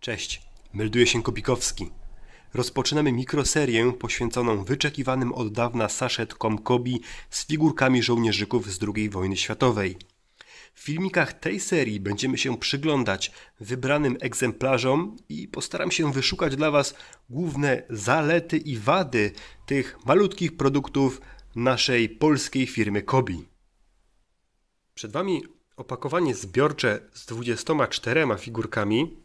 Cześć, melduje się Kopikowski. Rozpoczynamy mikroserię poświęconą wyczekiwanym od dawna saszetkom Kobi z figurkami żołnierzyków z II wojny światowej. W filmikach tej serii będziemy się przyglądać wybranym egzemplarzom i postaram się wyszukać dla Was główne zalety i wady tych malutkich produktów naszej polskiej firmy Kobi. Przed Wami opakowanie zbiorcze z 24 figurkami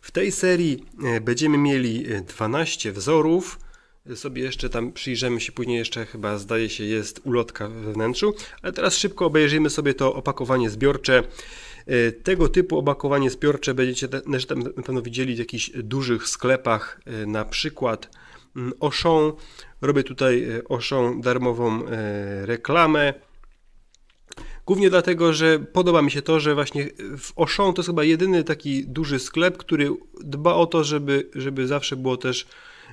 w tej serii e, będziemy mieli 12 e, wzorów. Sobie jeszcze tam przyjrzymy się później, jeszcze chyba zdaje się jest ulotka we wnętrzu. Ale teraz szybko obejrzymy sobie to opakowanie zbiorcze. E, tego typu opakowanie zbiorcze będziecie na znaczy pewno widzieli w jakichś dużych sklepach, na przykład mm, Auchan. Robię tutaj Auchan darmową reklamę. Głównie dlatego, że podoba mi się to, że właśnie w Auchan to jest chyba jedyny taki duży sklep, który dba o to, żeby, żeby zawsze było też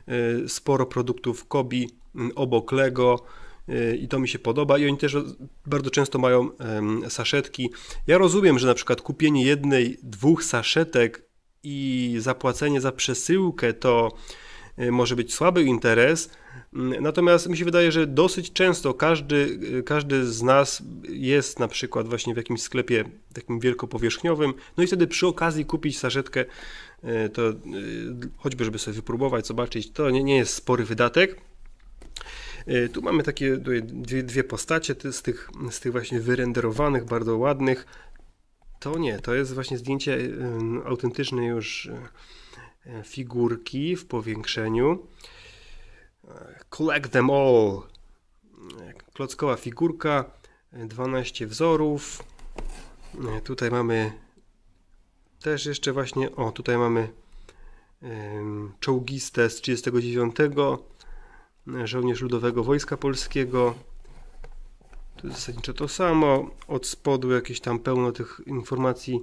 e, sporo produktów Kobi obok Lego e, i to mi się podoba i oni też bardzo często mają saszetki. Ja rozumiem, że na przykład kupienie jednej, dwóch saszetek i zapłacenie za przesyłkę to e, może być słaby interes, Mm, natomiast mi się wydaje, że dosyć często każdy, y, każdy z nas jest na przykład właśnie w jakimś sklepie takim wielkopowierzchniowym, no i wtedy przy okazji kupić sarzetkę, y, to y, choćby żeby sobie wypróbować, zobaczyć, to nie, nie jest spory wydatek. Tu mamy takie dwie, dwie postacie z tych, z tych właśnie wyrenderowanych, bardzo ładnych. To nie, to jest właśnie zdjęcie autentyczne już figurki w powiększeniu. Collect them all. Klockowa figurka, 12 wzorów. Tutaj mamy też jeszcze właśnie, o tutaj mamy czołgiste z 39 żołnierz ludowego Wojska Polskiego. To jest zasadniczo to samo. Od spodu jakieś tam pełno tych informacji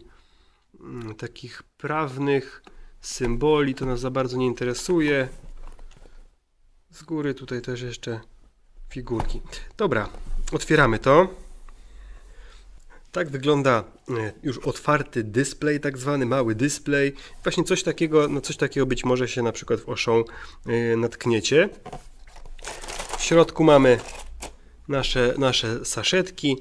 mm, takich prawnych, symboli, to nas za bardzo nie interesuje. Z góry tutaj też jeszcze figurki. Dobra, otwieramy to. Tak wygląda e, już otwarty display, tak zwany mały display. Właśnie coś takiego, no coś takiego być może się na przykład w oszą e, natkniecie. W środku mamy nasze, nasze saszetki.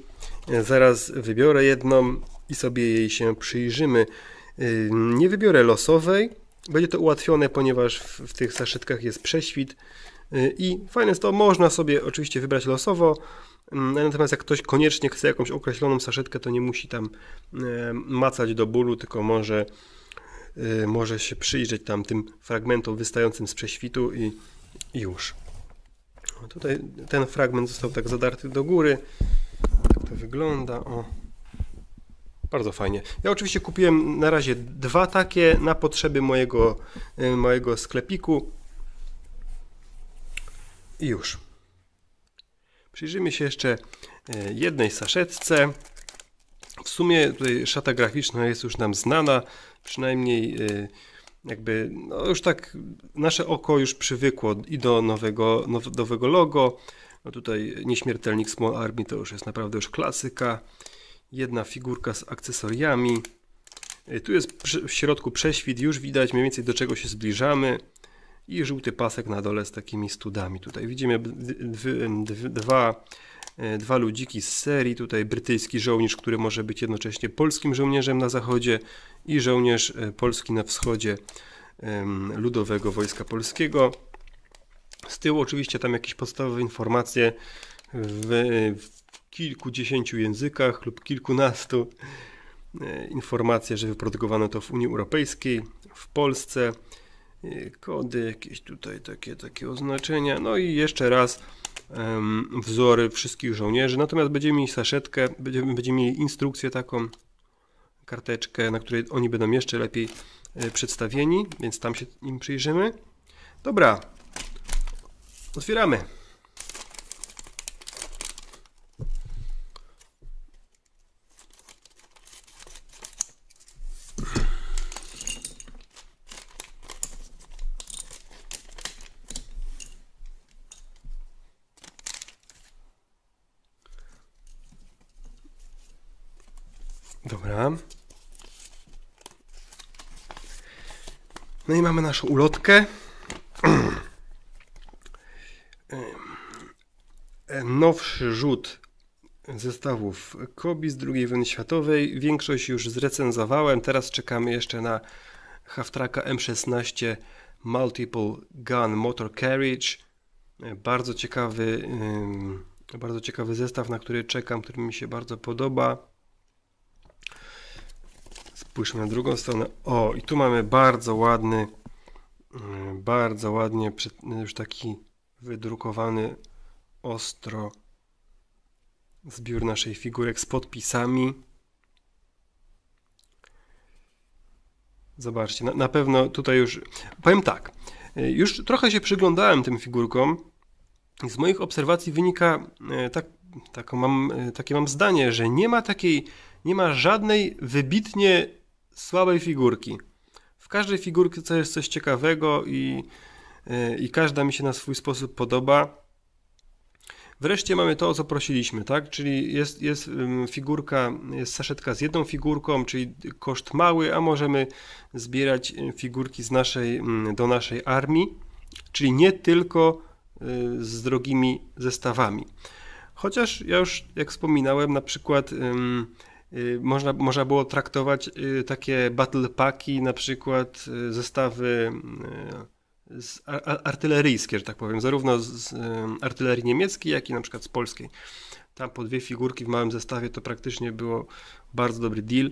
E, zaraz wybiorę jedną i sobie jej się przyjrzymy. Nie wybiorę losowej. Będzie to ułatwione, ponieważ w, w tych saszetkach jest prześwit, Y, I fajne jest to można sobie oczywiście wybrać losowo, mm, natomiast jak ktoś koniecznie chce jakąś określoną saszetkę, to nie musi tam macać do bólu, tylko może, y, może się przyjrzeć tam tym fragmentom wystającym z prześwitu i, i już. Tutaj ten fragment został tak zadarty do góry. Tak to wygląda. O. Bardzo fajnie. Ja oczywiście kupiłem na razie dwa takie na potrzeby mojego, y, mojego sklepiku. I już. Przyjrzyjmy się jeszcze e, jednej saszetce. W sumie tutaj szata graficzna jest już nam znana, przynajmniej e, jakby no już tak nasze oko już przywykło i do nowego, no, nowego logo. No tutaj nieśmiertelnik Small Army to już jest naprawdę już klasyka. Jedna figurka z akcesoriami. E, tu jest w środku prześwit, już widać mniej więcej do czego się zbliżamy i żółty pasek na dole z takimi studami. Tutaj widzimy dwa, e, dwa ludziki z serii. Tutaj brytyjski żołnierz, który może być jednocześnie polskim żołnierzem na zachodzie i żołnierz e, polski na wschodzie Ludowego Wojska Polskiego. Z tyłu oczywiście tam jakieś podstawowe informacje w, e, w kilkudziesięciu językach lub kilkunastu. Informacje, że wyprodukowano to w Unii Europejskiej, w Polsce kody, jakieś tutaj takie, takie oznaczenia. No i jeszcze raz um, wzory wszystkich żołnierzy. Natomiast będziemy mieli saszetkę, będziemy, będziemy mieli instrukcję taką, karteczkę, na której oni będą jeszcze lepiej e, przedstawieni, więc tam się im przyjrzymy. Dobra, otwieramy. Dobra. No i mamy naszą ulotkę. Nowszy rzut zestawów Kobi z II wojny światowej. Większość już zrecenzowałem. Teraz czekamy jeszcze na Haftraka M16 Multiple Gun Motor Carriage. Bardzo ciekawy, bardzo ciekawy zestaw, na który czekam, który mi się bardzo podoba. Spójrzmy na drugą stronę. O, i tu mamy bardzo ładny, mm, bardzo ładnie już taki wydrukowany ostro zbiór naszej figurek z podpisami. Zobaczcie, na, na pewno tutaj już, powiem tak, y, już trochę się przyglądałem tym figurkom. Z moich obserwacji wynika, y, tak, tak mam, y, takie mam zdanie, że nie ma takiej, nie ma żadnej wybitnie słabej figurki. W każdej figurce jest coś ciekawego i, e, i każda mi się na swój sposób podoba. Wreszcie mamy to, o co prosiliśmy, tak? Czyli jest, jest figurka, jest saszetka z jedną figurką, czyli koszt mały, a możemy zbierać y, figurki z naszej, do naszej armii, czyli nie tylko y, z drogimi zestawami. Chociaż ja już, jak wspominałem, na przykład Y, można, można było traktować y, takie battle packi, na przykład y, zestawy artyleryjskie, że tak powiem, zarówno z artylerii niemieckiej, jak i na przykład z polskiej. Tam po dwie figurki w małym zestawie to praktycznie było bardzo dobry deal.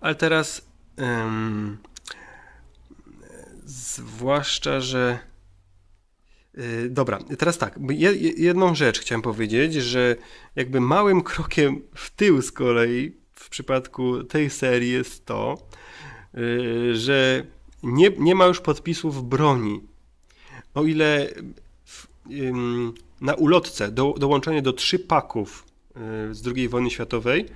Ale teraz, um, zwłaszcza, że Y, dobra, teraz tak. Jedną rzecz chciałem powiedzieć, że jakby małym krokiem w tył z kolei w przypadku tej serii jest to, y, że nie, nie ma już podpisów broni. O ile w, na ulotce do, dołączenie do trzy paków y, z II wojny światowej,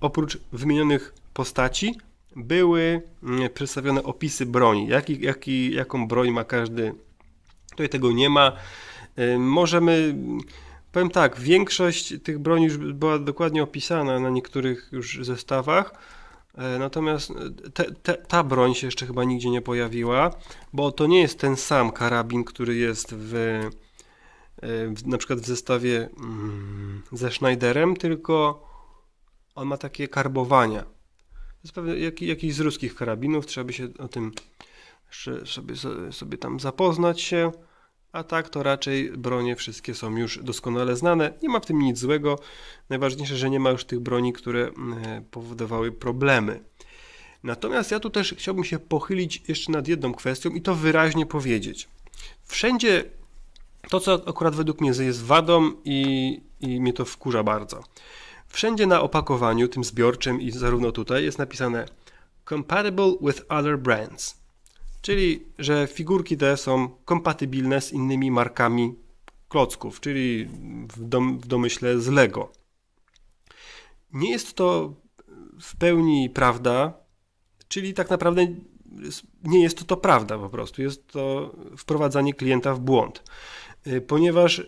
oprócz wymienionych postaci, były mm, przedstawione opisy broni, jaką broń ma każdy Tutaj tego nie ma. Możemy, powiem tak, większość tych broni już była dokładnie opisana na niektórych już zestawach. E, natomiast e, te, te, ta broń się jeszcze chyba nigdzie nie pojawiła, bo to nie jest ten sam karabin, który jest w, e, w na przykład w zestawie mm, ze Schneiderem, tylko on ma takie karbowania. To jest pewnie jak, jakiś z ruskich karabinów, trzeba by się o tym sobie, sobie tam zapoznać się, a tak to raczej bronie wszystkie są już doskonale znane. Nie ma w tym nic złego. Najważniejsze, że nie ma już tych broni, które e, powodowały problemy. Natomiast ja tu też chciałbym się pochylić jeszcze nad jedną kwestią i to wyraźnie powiedzieć. Wszędzie to, co akurat według mnie jest wadą i, i mnie to wkurza bardzo. Wszędzie na opakowaniu, tym zbiorczym i zarówno tutaj jest napisane Compatible with other brands. Czyli, że figurki te są kompatybilne z innymi markami klocków, czyli w, dom, w domyśle z Lego. Nie jest to w pełni prawda, czyli tak naprawdę nie jest to, to prawda po prostu. Jest to wprowadzanie klienta w błąd, y, ponieważ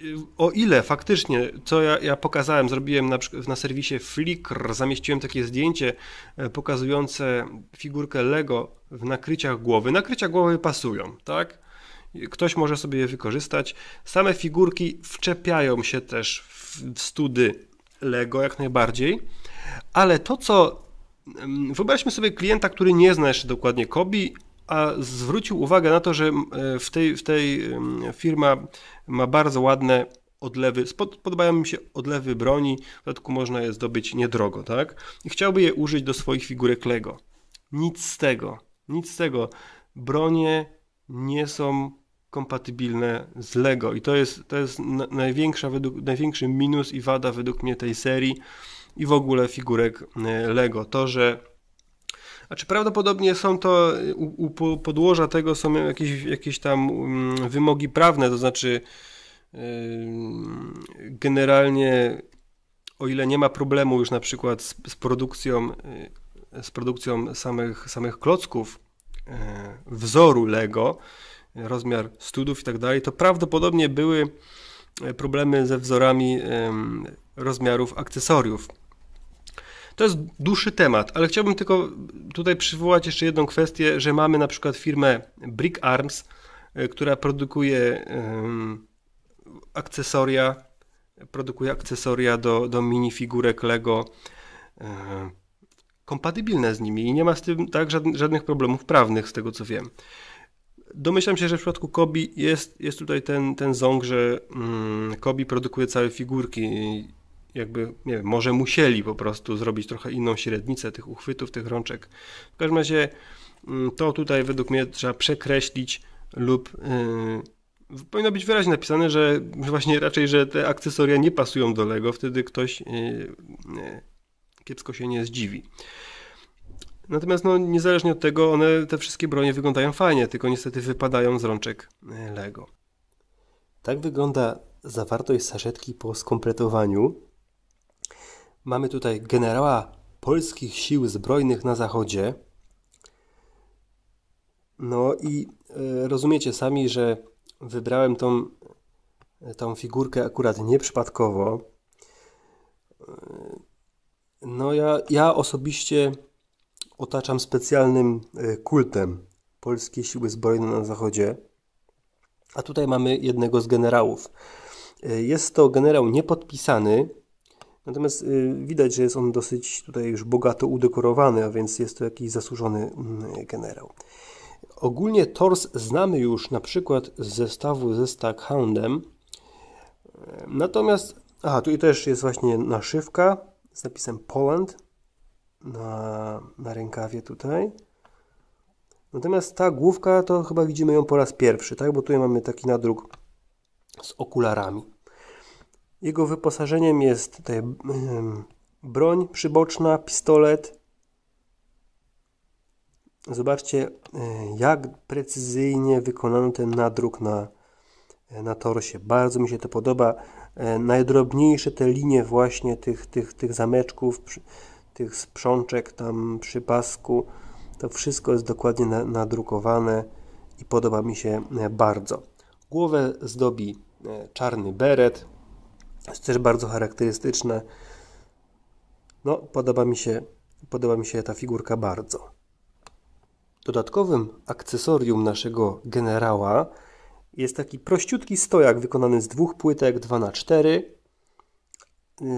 Y, o ile faktycznie, co ja, ja pokazałem, zrobiłem na, na serwisie Flickr, zamieściłem takie zdjęcie e, pokazujące figurkę Lego w nakryciach głowy. Nakrycia głowy pasują, tak? Ktoś może sobie je wykorzystać. Same figurki wczepiają się też w, w study Lego jak najbardziej, ale to co. Mm, wyobraźmy sobie klienta, który nie zna jeszcze dokładnie Kobi, a zwrócił uwagę na to, że e, w tej, w tej mm, firma ma bardzo ładne odlewy, podobają mi się odlewy broni, w dodatku można je zdobyć niedrogo, tak? I chciałby je użyć do swoich figurek Lego. Nic z tego, nic z tego. Bronie nie są kompatybilne z Lego i to jest, to jest największa według, największy minus i wada według mnie tej serii i w ogóle figurek e, Lego. To, że a czy prawdopodobnie są to, y, u, u podłoża tego są jakieś, jakieś tam mm, wymogi prawne, to znaczy generalnie o ile nie ma problemu już na przykład z, z produkcją, y, z produkcją samych, samych klocków y, wzoru Lego, rozmiar studów i tak dalej, to prawdopodobnie były problemy ze wzorami rozmiarów akcesoriów to jest dłuższy temat, ale chciałbym tylko tutaj przywołać jeszcze jedną kwestię, że mamy na przykład firmę Brick Arms, e, która produkuje akcesoria, produkuje akcesoria do, do minifigurek Lego e, kompatybilne z nimi i nie ma z tym tak żadnych problemów prawnych z tego co wiem. Domyślam się, że w przypadku Kobi jest, jest tutaj ten, ten ząg, że mm, Kobi produkuje całe figurki jakby, nie wiem, może musieli po prostu zrobić trochę inną średnicę tych uchwytów, tych rączek. W każdym razie mm, to tutaj według mnie trzeba przekreślić lub yy, powinno być wyraźnie napisane, że właśnie raczej, że te akcesoria nie pasują do Lego, wtedy ktoś yy, yy, kiepsko się nie zdziwi. Natomiast no, niezależnie od tego, one, te wszystkie bronie wyglądają fajnie, tylko niestety wypadają z rączek y, Lego. Tak wygląda zawartość saszetki po skompletowaniu. Mamy tutaj generała polskich sił zbrojnych na zachodzie. No i e, rozumiecie sami, że wybrałem tą, e, tą figurkę akurat nieprzypadkowo. E, no ja, ja osobiście otaczam specjalnym kultem polskie siły zbrojne na zachodzie. A tutaj mamy jednego z generałów. Jest to generał niepodpisany, Natomiast y, widać, że jest on dosyć tutaj już bogato udekorowany, a więc jest to jakiś zasłużony mm, generał. Ogólnie tors znamy już na przykład z zestawu ze Stackhoundem. Natomiast, aha, tu też jest właśnie naszywka z napisem Poland na, na rękawie tutaj. Natomiast ta główka, to chyba widzimy ją po raz pierwszy, tak? Bo tutaj mamy taki nadruk z okularami. Jego wyposażeniem jest tutaj broń przyboczna, pistolet. Zobaczcie, e, jak precyzyjnie wykonano ten nadruk na, e, na torsie. Bardzo mi się to podoba. E, najdrobniejsze te linie właśnie tych, tych, tych zameczków, tych sprzączek tam przy pasku, to wszystko jest dokładnie nadrukowane i podoba mi się bardzo. Głowę zdobi czarny beret, jest też bardzo charakterystyczne. No, podoba mi się, podoba mi się ta figurka bardzo. Dodatkowym akcesorium naszego generała jest taki prościutki stojak wykonany z dwóch płytek 2x4 y,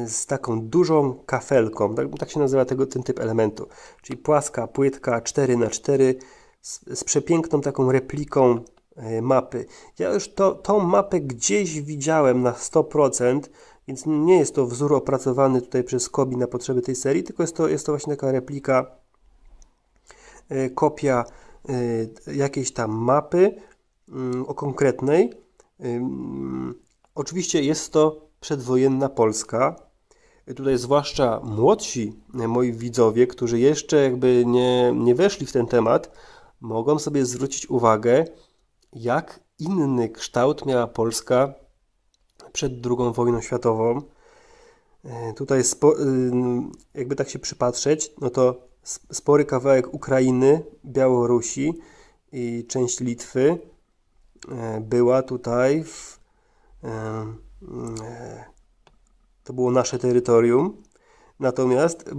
z taką dużą kafelką, tak, tak się nazywa tego, ten typ elementu, czyli płaska płytka 4x4 z, z przepiękną taką repliką E, mapy. Ja już to, tą mapę gdzieś widziałem na 100%, więc nie jest to wzór opracowany tutaj przez Kobi na potrzeby tej serii, tylko jest to, jest to właśnie taka replika, e, kopia e, jakiejś tam mapy mm, o konkretnej. Oczywiście jest to przedwojenna Polska. Tutaj zwłaszcza młodsi moi widzowie, którzy jeszcze jakby nie, nie weszli w ten temat, mogą sobie zwrócić uwagę jak inny kształt miała Polska przed II wojną światową. E, tutaj y, jakby tak się przypatrzeć, no to spory kawałek Ukrainy, Białorusi i część Litwy e, była tutaj w, e, to było nasze terytorium. Natomiast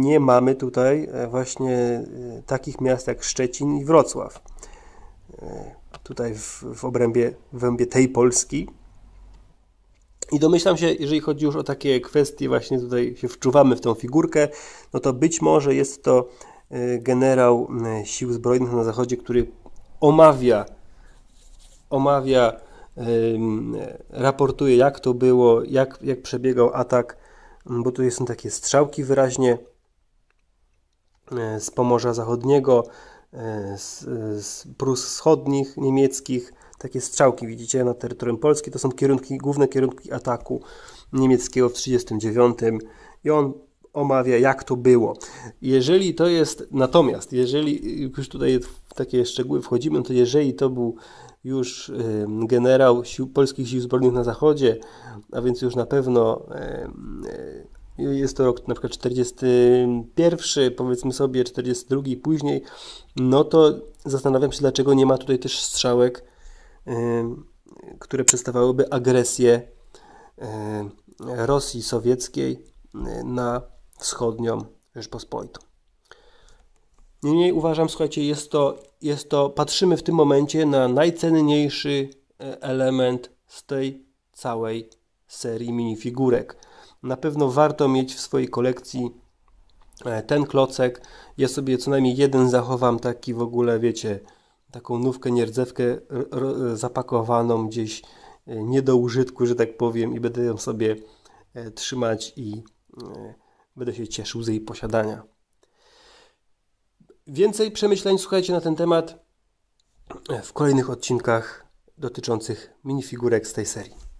nie mamy tutaj właśnie takich miast jak Szczecin i Wrocław tutaj w, w obrębie, w obrębie tej Polski. I domyślam się, jeżeli chodzi już o takie kwestie, właśnie tutaj się wczuwamy w tą figurkę, no to być może jest to e, generał e, sił zbrojnych na zachodzie, który omawia, omawia, raportuje jak to było, jak, jak przebiegał atak, bo tutaj są takie strzałki wyraźnie e, z Pomorza Zachodniego, E, z, e, z Prus wschodnich, niemieckich. Takie strzałki widzicie na terytorium Polski. To są kierunki, główne kierunki ataku niemieckiego w 1939 i on omawia, jak to było. Jeżeli to jest, natomiast, jeżeli już tutaj w takie szczegóły wchodzimy, to jeżeli to był już e, generał sił, polskich sił zbrojnych na zachodzie, a więc już na pewno jest to rok na przykład 41, powiedzmy sobie 42 później, no to zastanawiam się, dlaczego nie ma tutaj też strzałek, y, które przedstawiałyby agresję y, Rosji sowieckiej y, na wschodnią Rzeczpospolitą. Niemniej uważam, słuchajcie, jest to, jest to, patrzymy w tym momencie na najcenniejszy element z tej całej serii minifigurek na pewno warto mieć w swojej kolekcji e, ten klocek. Ja sobie co najmniej jeden zachowam taki w ogóle, wiecie, taką nówkę, nierdzewkę zapakowaną gdzieś e, nie do użytku, że tak powiem i będę ją sobie e, trzymać i będę się cieszył z jej posiadania. Więcej przemyśleń, słuchajcie, na ten temat w kolejnych odcinkach dotyczących minifigurek z tej serii.